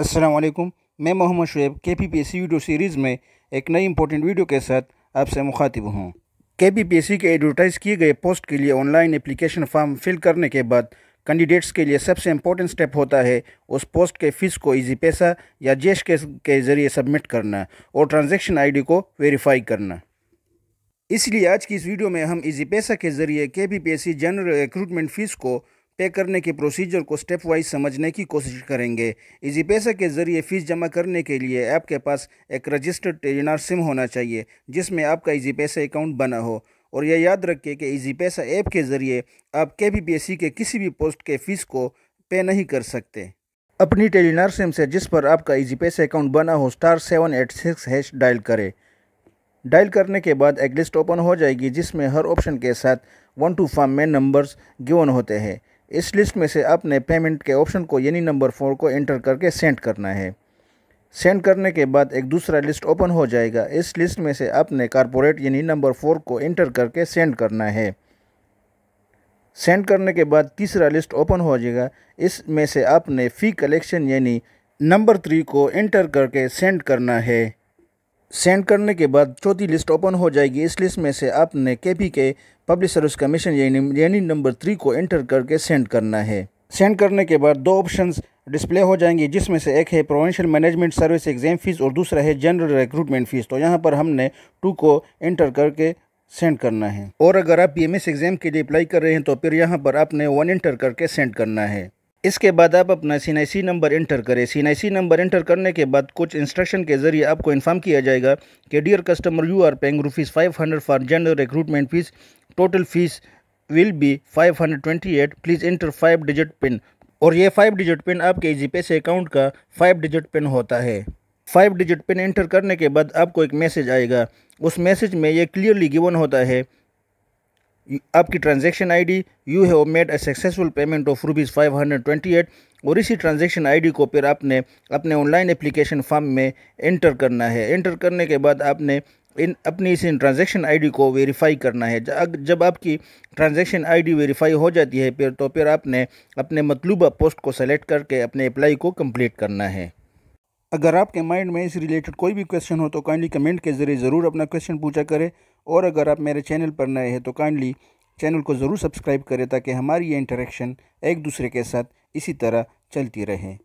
असलम मैं Mohammad Shoaib K P P S C video series में एक नई इंपॉर्टेंट वीडियो के साथ आपसे मुखातिब हूँ के पी पी एस सी के एडवर्टाइज़ किए गए पोस्ट के लिए ऑनलाइन अप्लीकेशन फॉर्म फिल करने के बाद कैंडिडेट्स के लिए सबसे इम्पोर्टेंट स्टेप होता है उस पोस्ट के फ़ीस को इजी पैसा या जेश के, के ज़रिए सबमिट करना और आई डी को वेरीफाई करना इसलिए आज की इस वीडियो में हम इजी पैसा के ज़रिए K P P S C general recruitment fees को पे करने के प्रोसीजर को स्टेप वाइज समझने की कोशिश करेंगे इजी पैसा के जरिए फीस जमा करने के लिए आपके पास एक रजिस्टर्ड टेलीनार सिम होना चाहिए जिसमें आपका इजी पैसा अकाउंट बना हो और यह याद रखें कि इजी पैसा ऐप के ज़रिए आप के बी के किसी भी पोस्ट के फीस को पे नहीं कर सकते अपनी टेलीनार सिम से जिस पर आपका इजी पैसा अकाउंट बना हो star seven eight six hash dial करें डायल करने के बाद एक लिस्ट ओपन हो जाएगी जिसमें हर ऑप्शन के साथ वन टू फाइव में नंबर्स गिवन होते हैं इस लिस्ट में से आपने पेमेंट के ऑप्शन को यानी नंबर फोर को एंटर करके सेंड करना है सेंड करने के बाद एक दूसरा लिस्ट ओपन हो जाएगा इस लिस्ट में से आपने कारपोरेट यानी नंबर फोर को एंटर करके सेंड करना है सेंड करने के बाद तीसरा लिस्ट ओपन हो जाएगा इसमें से आपने फ़ी कलेक्शन यानी नंबर थ्री को एंटर करके सेंड करना है सेंड करने के बाद चौथी लिस्ट ओपन हो जाएगी इस लिस्ट में से आपने K P K public service commission यानी नंबर थ्री को एंटर करके सेंड करना है सेंड करने के बाद दो ऑप्शंस डिस्प्ले हो जाएंगे जिसमें से एक है provincial management service exam fees और दूसरा है जनरल रिक्रूटमेंट फ़ीस तो यहाँ पर हमने टू को एंटर करके सेंड करना है और अगर आप पी एम एस एग्ज़ाम के लिए अप्लाई कर रहे हैं तो फिर यहाँ पर आपने वन एंटर करके सेंड करना है इसके बाद आप अपना सी नंबर इंटर करें सी नंबर इंटर करने के बाद कुछ इंस्ट्रक्शन के ज़रिए आपको इन्फॉर्म किया जाएगा कि dear customer you are paying rupees five hundred for general recruitment fee total fee will be five hundred twenty eight please enter five digit pin और ये फाइव डिजिट पिन आपके जी पे से अकाउंट का फाइव डिजिट पिन होता है five digit pin inter करने के बाद आपको एक मैसेज आएगा उस मैसेज में ये क्लियरली गिवन होता है आपकी transaction ID you have made a successful payment of rupees five hundred twenty eight और इसी ट्रांजैक्शन आईडी को फिर आपने अपने ऑनलाइन एप्लीकेशन फॉर्म में एंटर करना है एंटर करने के बाद आपने इन अपनी इस ट्रांजैक्शन आईडी को वेरीफाई करना है जब आपकी ट्रांजैक्शन आईडी वेरीफाई हो जाती है फिर तो फिर आपने अपने मतलूबा पोस्ट को सेलेक्ट करके अपने अप्लाई को कम्प्लीट करना है अगर आपके माइंड में इस रिलेटेड कोई भी क्वेश्चन हो तो काइंडली कमेंट के ज़रिए ज़रूर अपना क्वेश्चन पूछा करें और अगर आप मेरे चैनल पर नए हैं तो काइंडली चैनल को ज़रूर सब्सक्राइब करें ताकि हमारी ये इंटरेक्शन एक दूसरे के साथ इसी तरह चलती रहे